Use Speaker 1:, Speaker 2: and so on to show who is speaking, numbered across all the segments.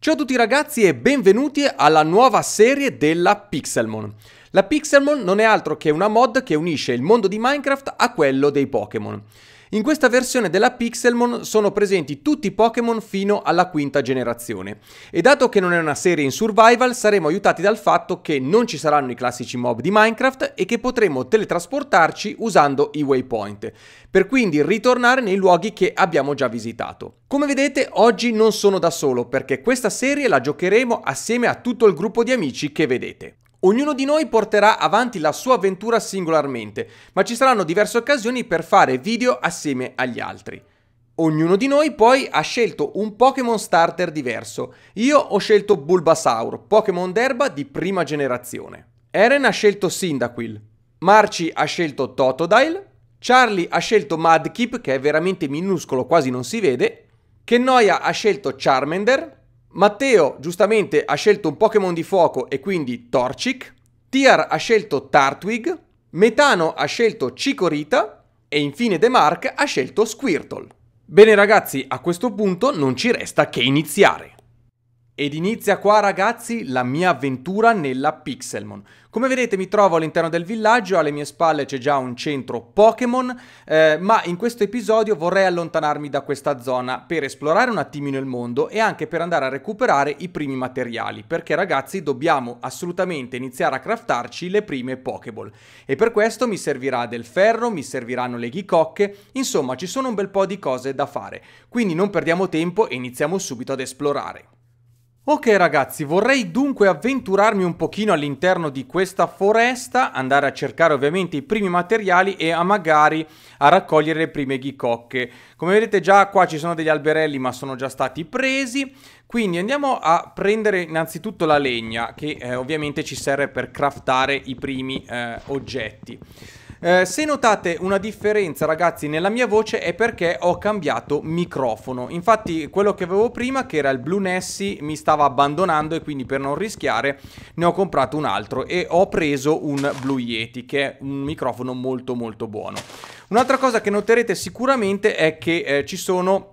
Speaker 1: Ciao a tutti ragazzi e benvenuti alla nuova serie della Pixelmon. La Pixelmon non è altro che una mod che unisce il mondo di Minecraft a quello dei Pokémon. In questa versione della Pixelmon sono presenti tutti i Pokémon fino alla quinta generazione. E dato che non è una serie in survival, saremo aiutati dal fatto che non ci saranno i classici mob di Minecraft e che potremo teletrasportarci usando i waypoint, per quindi ritornare nei luoghi che abbiamo già visitato. Come vedete, oggi non sono da solo perché questa serie la giocheremo assieme a tutto il gruppo di amici che vedete. Ognuno di noi porterà avanti la sua avventura singolarmente, ma ci saranno diverse occasioni per fare video assieme agli altri. Ognuno di noi poi ha scelto un Pokémon starter diverso. Io ho scelto Bulbasaur, Pokémon d'erba di prima generazione. Eren ha scelto Cyndaquil. Marci ha scelto Totodile. Charlie ha scelto Madkip, che è veramente minuscolo, quasi non si vede. Kennoia ha scelto Charmander. Matteo giustamente ha scelto un Pokémon di fuoco e quindi Torchic, Tiar ha scelto Tartwig, Metano ha scelto Cicorita e infine De Mark ha scelto Squirtle. Bene ragazzi, a questo punto non ci resta che iniziare. Ed inizia qua ragazzi la mia avventura nella Pixelmon. Come vedete mi trovo all'interno del villaggio, alle mie spalle c'è già un centro Pokémon, eh, ma in questo episodio vorrei allontanarmi da questa zona per esplorare un attimino il mondo e anche per andare a recuperare i primi materiali, perché ragazzi dobbiamo assolutamente iniziare a craftarci le prime Pokéball. E per questo mi servirà del ferro, mi serviranno le ghicocche, insomma ci sono un bel po' di cose da fare. Quindi non perdiamo tempo e iniziamo subito ad esplorare. Ok ragazzi, vorrei dunque avventurarmi un pochino all'interno di questa foresta, andare a cercare ovviamente i primi materiali e a magari a raccogliere le prime ghicocche. Come vedete già qua ci sono degli alberelli ma sono già stati presi, quindi andiamo a prendere innanzitutto la legna che eh, ovviamente ci serve per craftare i primi eh, oggetti. Eh, se notate una differenza ragazzi nella mia voce è perché ho cambiato microfono. Infatti quello che avevo prima che era il Blue Nessie mi stava abbandonando e quindi per non rischiare ne ho comprato un altro e ho preso un Blue Yeti che è un microfono molto molto buono. Un'altra cosa che noterete sicuramente è che eh, ci sono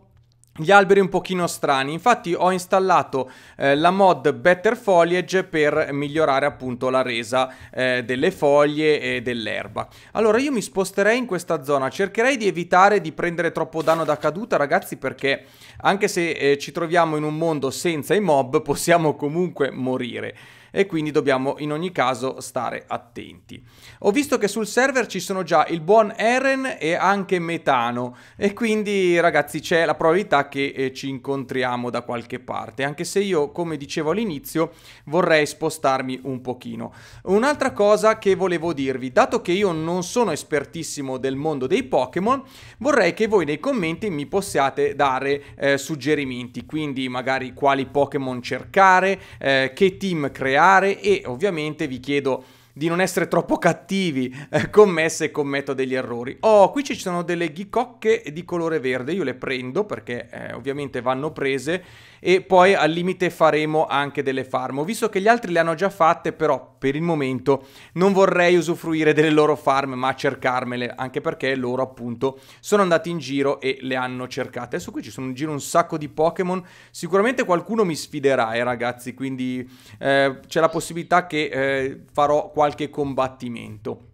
Speaker 1: gli alberi un pochino strani infatti ho installato eh, la mod better foliage per migliorare appunto la resa eh, delle foglie e dell'erba allora io mi sposterei in questa zona cercherei di evitare di prendere troppo danno da caduta ragazzi perché anche se eh, ci troviamo in un mondo senza i mob possiamo comunque morire e quindi dobbiamo in ogni caso stare attenti. Ho visto che sul server ci sono già il buon Eren e anche Metano e quindi ragazzi c'è la probabilità che eh, ci incontriamo da qualche parte, anche se io come dicevo all'inizio vorrei spostarmi un pochino. Un'altra cosa che volevo dirvi, dato che io non sono espertissimo del mondo dei Pokémon, vorrei che voi nei commenti mi possiate dare eh, suggerimenti, quindi magari quali Pokémon cercare, eh, che team creare, aree e ovviamente vi chiedo di non essere troppo cattivi eh, con me se commetto degli errori. Oh, qui ci sono delle ghicocche di colore verde, io le prendo perché eh, ovviamente vanno prese e poi al limite faremo anche delle farm. Ho visto che gli altri le hanno già fatte, però per il momento non vorrei usufruire delle loro farm, ma cercarmele, anche perché loro appunto sono andati in giro e le hanno cercate. Adesso qui ci sono in giro un sacco di Pokémon, sicuramente qualcuno mi sfiderà, eh, ragazzi, quindi eh, c'è la possibilità che eh, farò qualche combattimento.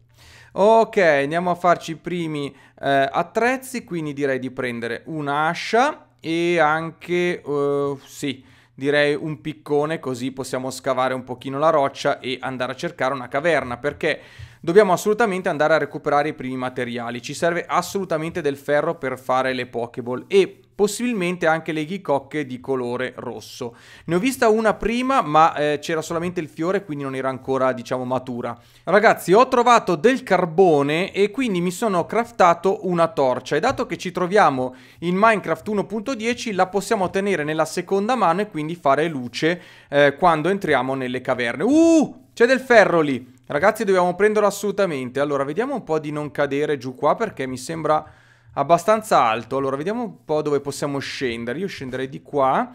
Speaker 1: Ok, andiamo a farci i primi eh, attrezzi, quindi direi di prendere un'ascia e anche, uh, sì, direi un piccone così possiamo scavare un pochino la roccia e andare a cercare una caverna perché dobbiamo assolutamente andare a recuperare i primi materiali, ci serve assolutamente del ferro per fare le Pokéball e possibilmente anche le ghicocche di colore rosso. Ne ho vista una prima ma eh, c'era solamente il fiore quindi non era ancora diciamo matura. Ragazzi ho trovato del carbone e quindi mi sono craftato una torcia e dato che ci troviamo in Minecraft 1.10 la possiamo tenere nella seconda mano e quindi fare luce eh, quando entriamo nelle caverne. Uh! C'è del ferro lì! Ragazzi dobbiamo prenderlo assolutamente. Allora vediamo un po' di non cadere giù qua perché mi sembra abbastanza alto. Allora vediamo un po' dove possiamo scendere. Io scenderei di qua.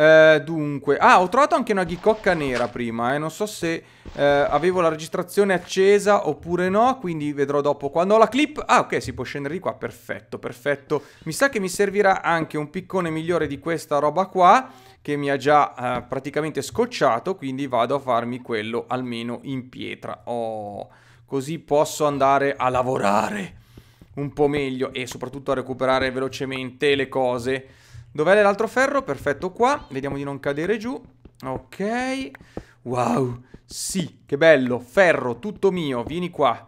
Speaker 1: Eh, dunque, ah, ho trovato anche una ghicocca nera prima, eh. Non so se eh, avevo la registrazione accesa oppure no, quindi vedrò dopo quando ho la clip. Ah, ok, si può scendere di qua, perfetto, perfetto. Mi sa che mi servirà anche un piccone migliore di questa roba qua, che mi ha già eh, praticamente scocciato, quindi vado a farmi quello almeno in pietra. Oh, così posso andare a lavorare un po' meglio e soprattutto a recuperare velocemente le cose. Dov'è l'altro ferro? Perfetto, qua. Vediamo di non cadere giù. Ok. Wow. Sì, che bello. Ferro, tutto mio. Vieni qua.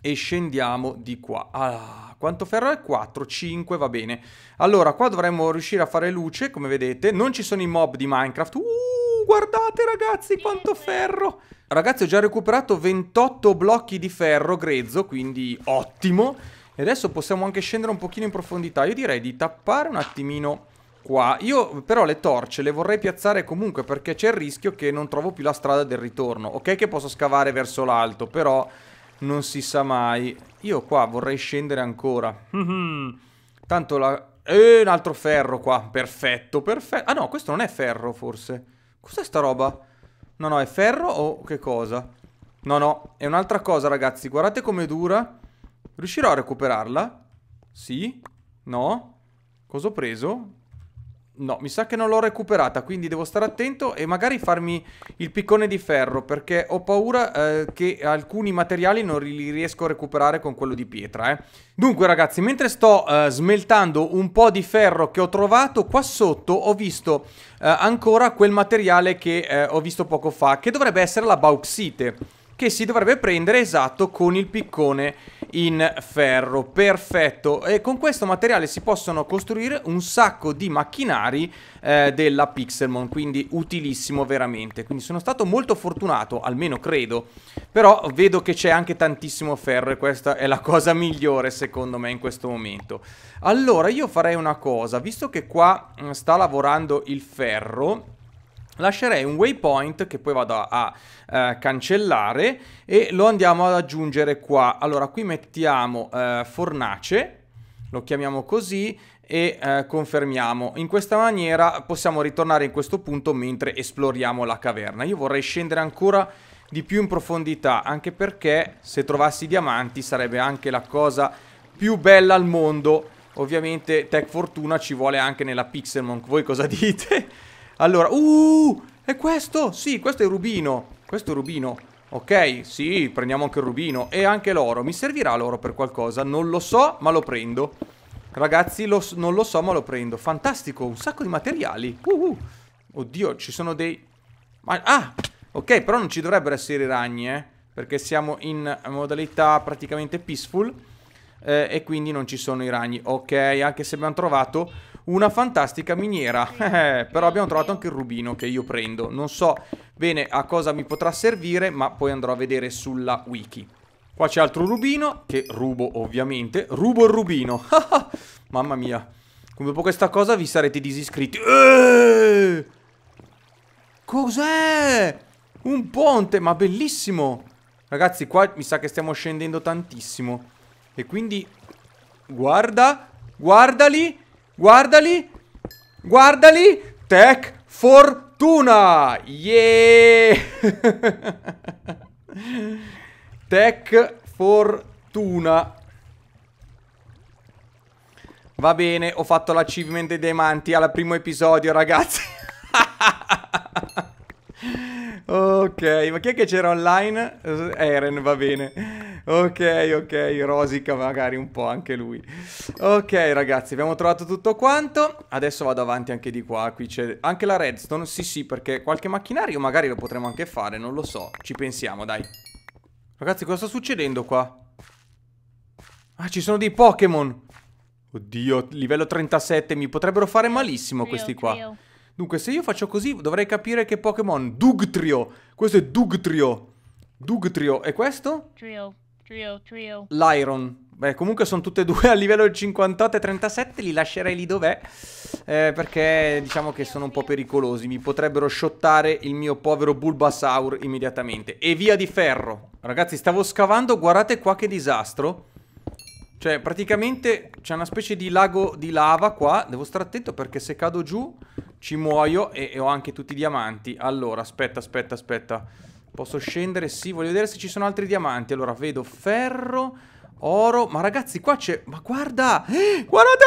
Speaker 1: E scendiamo di qua. Ah, quanto ferro è? 4, 5, va bene. Allora, qua dovremmo riuscire a fare luce, come vedete. Non ci sono i mob di Minecraft. Uh, guardate ragazzi quanto ferro. Ragazzi, ho già recuperato 28 blocchi di ferro grezzo, quindi ottimo. E adesso possiamo anche scendere un pochino in profondità. Io direi di tappare un attimino qua. Io però le torce le vorrei piazzare comunque perché c'è il rischio che non trovo più la strada del ritorno. Ok che posso scavare verso l'alto, però non si sa mai. Io qua vorrei scendere ancora. Mm-hmm. Tanto la... Eh, un altro ferro qua. Perfetto, perfetto. Ah no, questo non è ferro forse. Cos'è sta roba? No, no, è ferro o che cosa? No, no, è un'altra cosa ragazzi. Guardate come dura. Riuscirò a recuperarla? Sì? No? Cosa ho preso? No, mi sa che non l'ho recuperata, quindi devo stare attento e magari farmi il piccone di ferro, perché ho paura eh, che alcuni materiali non li riesco a recuperare con quello di pietra, eh. Dunque ragazzi, mentre sto eh, smeltando un po' di ferro che ho trovato, qua sotto ho visto eh, ancora quel materiale che eh, ho visto poco fa, che dovrebbe essere la bauxite, che si dovrebbe prendere esatto con il piccone in ferro, perfetto. E con questo materiale si possono costruire un sacco di macchinari eh, della Pixelmon, quindi utilissimo veramente. Quindi sono stato molto fortunato, almeno credo, però vedo che c'è anche tantissimo ferro e questa è la cosa migliore secondo me in questo momento. Allora io farei una cosa, visto che qua mm, sta lavorando il ferro lascerei un waypoint che poi vado a, a eh, cancellare e lo andiamo ad aggiungere qua. Allora qui mettiamo eh, fornace, lo chiamiamo così e eh, confermiamo. In questa maniera possiamo ritornare in questo punto mentre esploriamo la caverna. Io vorrei scendere ancora di più in profondità anche perché se trovassi diamanti sarebbe anche la cosa più bella al mondo. Ovviamente Tech Fortuna ci vuole anche nella Pixelmon, voi cosa dite? Allora, uh, è questo? Sì, questo è il rubino. Questo è il rubino. Ok, sì, prendiamo anche il rubino e anche l'oro. Mi servirà l'oro per qualcosa? Non lo so, ma lo prendo. Ragazzi, lo, non lo so, ma lo prendo. Fantastico, un sacco di materiali. Uh, uh. Oddio, ci sono dei... Ma... Ah, ok, però non ci dovrebbero essere i ragni, eh. Perché siamo in modalità praticamente peaceful. Eh, e quindi non ci sono i ragni. Ok, anche se abbiamo trovato una fantastica miniera. Eh, però abbiamo trovato anche il rubino che io prendo. Non so bene a cosa mi potrà servire, ma poi andrò a vedere sulla wiki. Qua c'è altro rubino, che rubo ovviamente. Rubo il rubino. Mamma mia. Come dopo questa cosa vi sarete disiscritti. Eeeh! Cos'è? Un ponte, ma bellissimo. Ragazzi, qua mi sa che stiamo scendendo tantissimo. E quindi... Guarda, guardali. Guardali. Guardali. Tech fortuna. Yeah. Tech fortuna. Va bene, ho fatto l'achievement dei diamanti al primo episodio, ragazzi. Ok, ma chi è che c'era online? Eren, va bene. Ok, ok, rosica magari un po' anche lui. Ok ragazzi, abbiamo trovato tutto quanto. Adesso vado avanti anche di qua. Qui c'è anche la redstone. Sì, sì, perché qualche macchinario magari lo potremmo anche fare, non lo so. Ci pensiamo, dai. Ragazzi, cosa sta succedendo qua? Ah, ci sono dei Pokémon. Oddio, livello 37, mi potrebbero fare malissimo questi qua. Dunque, se io faccio così, dovrei capire che Pokémon... Dugtrio! Questo è Dugtrio! Dugtrio, e questo? Trio, trio, trio. L'Iron. Beh, comunque sono tutte e due a livello 58 e 37, li lascerei lì dov'è, eh, perché diciamo che sono un po' pericolosi, mi potrebbero shottare il mio povero Bulbasaur immediatamente. E via di ferro! Ragazzi, stavo scavando, guardate qua che disastro. Cioè, praticamente c'è una specie di lago di lava qua, devo stare attento perché se cado giù ci muoio e, e, ho anche tutti i diamanti. Allora, aspetta, aspetta, aspetta. Posso scendere? Sì, voglio vedere se ci sono altri diamanti. Allora, vedo ferro, oro. Ma ragazzi, qua c'è... Ma guarda! guardate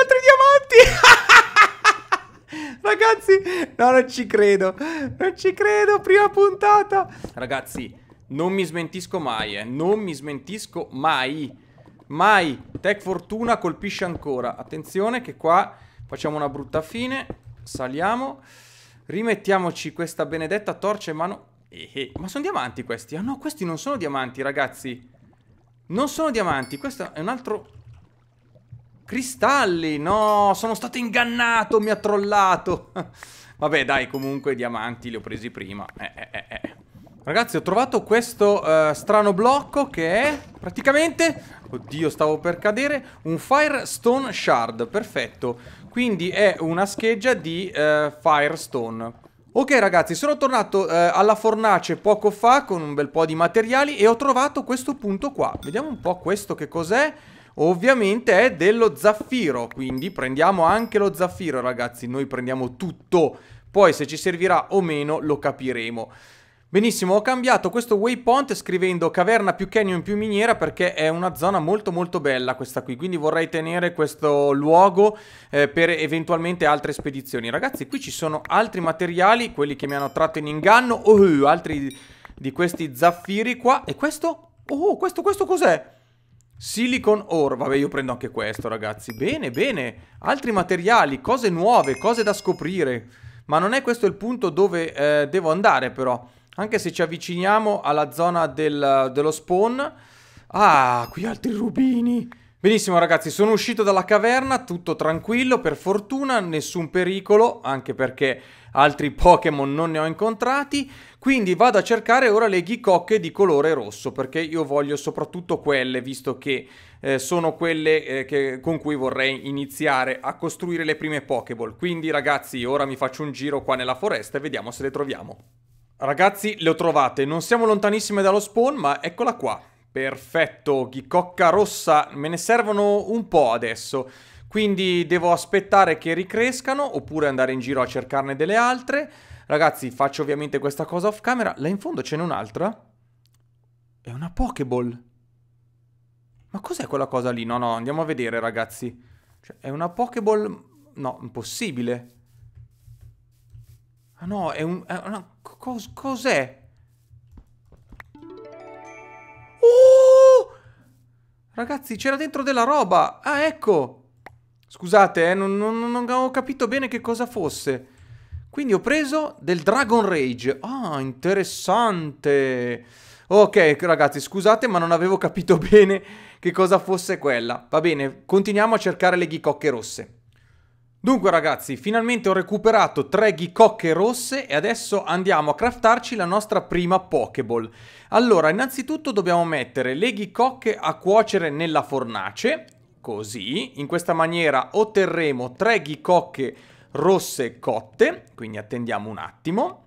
Speaker 1: altri diamanti! ragazzi, no, non ci credo. Non ci credo, prima puntata. Ragazzi, non mi smentisco mai, eh. Non mi smentisco mai. Mai. Tech Fortuna colpisce ancora. Attenzione che qua facciamo una brutta fine. Saliamo. Rimettiamoci questa benedetta torcia in mano. Eh, eh, Ma sono diamanti questi? Ah no, questi non sono diamanti, ragazzi. Non sono diamanti. Questo è un altro... Cristalli! No, sono stato ingannato, mi ha trollato. Vabbè, dai, comunque diamanti li ho presi prima. Eh, eh, eh. eh. Ragazzi ho trovato questo uh, strano blocco che è praticamente Oddio, stavo per cadere. Un Firestone Shard, perfetto. Quindi è una scheggia di eh, Firestone. Ok ragazzi, sono tornato eh, alla fornace poco fa con un bel po' di materiali e ho trovato questo punto qua. Vediamo un po' questo che cos'è. Ovviamente è dello zaffiro, quindi prendiamo anche lo zaffiro ragazzi. Noi prendiamo tutto, poi se ci servirà o meno lo capiremo. Benissimo, ho cambiato questo waypoint scrivendo caverna più canyon più miniera perché è una zona molto molto bella questa qui, quindi vorrei tenere questo luogo eh, per eventualmente altre spedizioni. Ragazzi, qui ci sono altri materiali, quelli che mi hanno tratto in inganno, oh, altri di questi zaffiri qua, e questo? Oh, questo, questo cos'è? Silicon ore, vabbè io prendo anche questo ragazzi, bene, bene, altri materiali, cose nuove, cose da scoprire, ma non è questo il punto dove eh, devo andare però. Anche se ci avviciniamo alla zona del, dello spawn. Ah, qui altri rubini. Benissimo ragazzi, sono uscito dalla caverna, tutto tranquillo, per fortuna, nessun pericolo, anche perché altri Pokémon non ne ho incontrati, quindi vado a cercare ora le ghicocche di colore rosso, perché io voglio soprattutto quelle, visto che eh, sono quelle eh, che, con cui vorrei iniziare a costruire le prime Pokéball. Quindi ragazzi, ora mi faccio un giro qua nella foresta e vediamo se le troviamo. Ragazzi, le ho trovate. Non siamo lontanissime dallo spawn, ma eccola qua. Perfetto, ghicocca rossa. Me ne servono un po' adesso. Quindi devo aspettare che ricrescano, oppure andare in giro a cercarne delle altre. Ragazzi, faccio ovviamente questa cosa off camera. Là in fondo ce n'è un'altra. È una Pokéball. Ma cos'è quella cosa lì? No, no, andiamo a vedere, ragazzi. Cioè, è una Pokéball... No, impossibile. Ah no, è un... È una, cos, cos'è? Oh! Ragazzi, c'era dentro della roba! Ah, ecco! Scusate, eh, non, non, non avevo capito bene che cosa fosse. Quindi ho preso del Dragon Rage. Ah, interessante! Ok, ragazzi, scusate, ma non avevo capito bene che cosa fosse quella. Va bene, continuiamo a cercare le ghicocche rosse. Dunque ragazzi, finalmente ho recuperato tre ghicocche rosse e adesso andiamo a craftarci la nostra prima Pokéball. Allora, innanzitutto dobbiamo mettere le ghicocche a cuocere nella fornace, così. In questa maniera otterremo tre ghicocche rosse cotte, quindi attendiamo un attimo.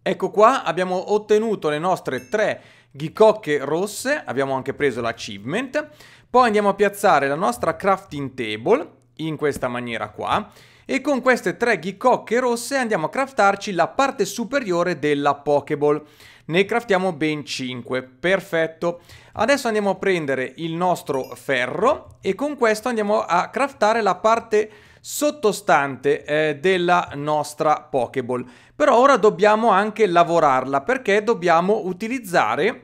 Speaker 1: Ecco qua, abbiamo ottenuto le nostre tre ghicocche rosse, abbiamo anche preso l'achievement. Poi andiamo a piazzare la nostra crafting table in questa maniera qua e con queste tre ghicocche rosse andiamo a craftarci la parte superiore della Pokéball. Ne craftiamo ben 5, perfetto. Adesso andiamo a prendere il nostro ferro e con questo andiamo a craftare la parte sottostante eh, della nostra Pokéball. Però ora dobbiamo anche lavorarla perché dobbiamo utilizzare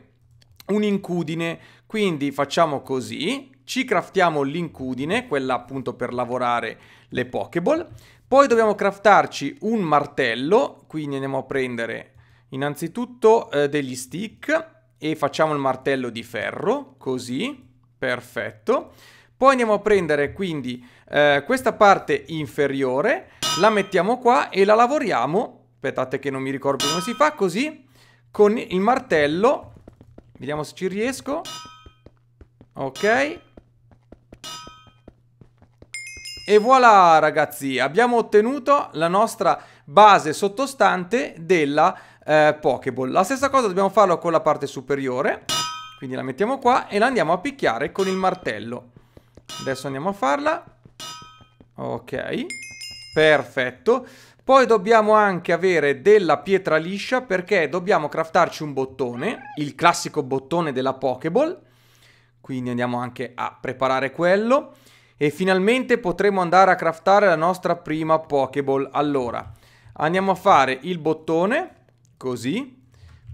Speaker 1: un incudine. Quindi facciamo così, ci craftiamo l'incudine, quella appunto per lavorare le Pokéball. Poi dobbiamo craftarci un martello, quindi andiamo a prendere innanzitutto eh, degli stick e facciamo il martello di ferro, così, perfetto. Poi andiamo a prendere quindi eh, questa parte inferiore, la mettiamo qua e la lavoriamo, aspettate che non mi ricordo come si fa, così, con il martello, vediamo se ci riesco, ok, e voilà ragazzi, abbiamo ottenuto la nostra base sottostante della eh, Pokéball. La stessa cosa dobbiamo farlo con la parte superiore, quindi la mettiamo qua e la andiamo a picchiare con il martello. Adesso andiamo a farla. Ok, perfetto. Poi dobbiamo anche avere della pietra liscia perché dobbiamo craftarci un bottone, il classico bottone della Pokéball. Quindi andiamo anche a preparare quello e finalmente potremo andare a craftare la nostra prima Pokéball. Allora, andiamo a fare il bottone, così,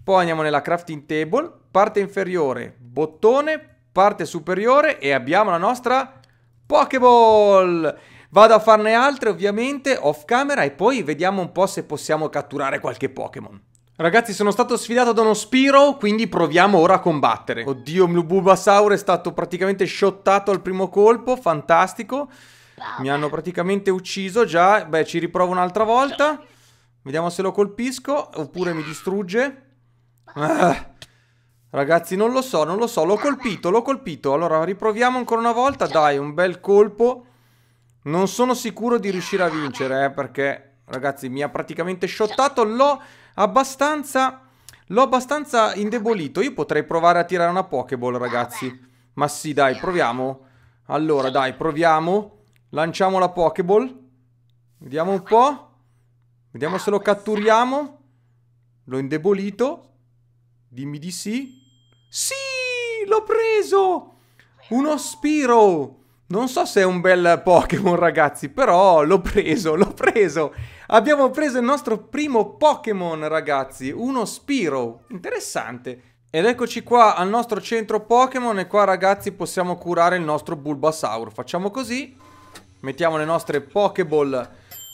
Speaker 1: poi andiamo nella crafting table, parte inferiore, bottone, parte superiore e abbiamo la nostra Pokéball! Vado a farne altre ovviamente off camera e poi vediamo un po' se possiamo catturare qualche Pokémon. Ragazzi sono stato sfidato da uno Spiro quindi proviamo ora a combattere Oddio Mlububasaur è stato praticamente shottato al primo colpo Fantastico Mi hanno praticamente ucciso già Beh ci riprovo un'altra volta Vediamo se lo colpisco oppure mi distrugge ah. Ragazzi non lo so non lo so L'ho colpito l'ho colpito Allora riproviamo ancora una volta Dai un bel colpo Non sono sicuro di riuscire a vincere eh, perché Ragazzi mi ha praticamente shottato L'ho abbastanza... L'ho abbastanza indebolito. Io potrei provare a tirare una Pokéball, ragazzi. Ma sì, dai, proviamo. Allora, dai, proviamo. Lanciamo la Pokéball. Vediamo un po'. Vediamo se lo catturiamo. L'ho indebolito. Dimmi di sì. Sì, l'ho preso! Uno Spiro! Non so se è un bel Pokémon ragazzi, però l'ho preso, l'ho preso. Abbiamo preso il nostro primo Pokémon ragazzi, uno Spiro, interessante. Ed eccoci qua al nostro centro Pokémon e qua ragazzi possiamo curare il nostro Bulbasaur. Facciamo così, mettiamo le nostre Pokéball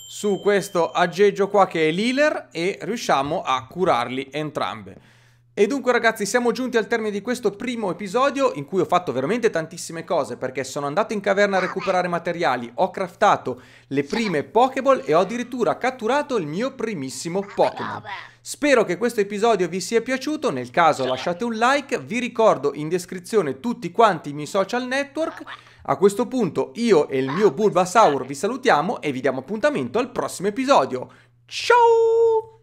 Speaker 1: su questo aggeggio qua che è l'Healer e riusciamo a curarli entrambe. E dunque ragazzi siamo giunti al termine di questo primo episodio in cui ho fatto veramente tantissime cose perché sono andato in caverna a recuperare materiali, ho craftato le prime Pokéball e ho addirittura catturato il mio primissimo Pokémon. Spero che questo episodio vi sia piaciuto, nel caso lasciate un like, vi ricordo in descrizione tutti quanti i miei social network. A questo punto io e il mio Bulbasaur vi salutiamo e vi diamo appuntamento al prossimo episodio. Ciao!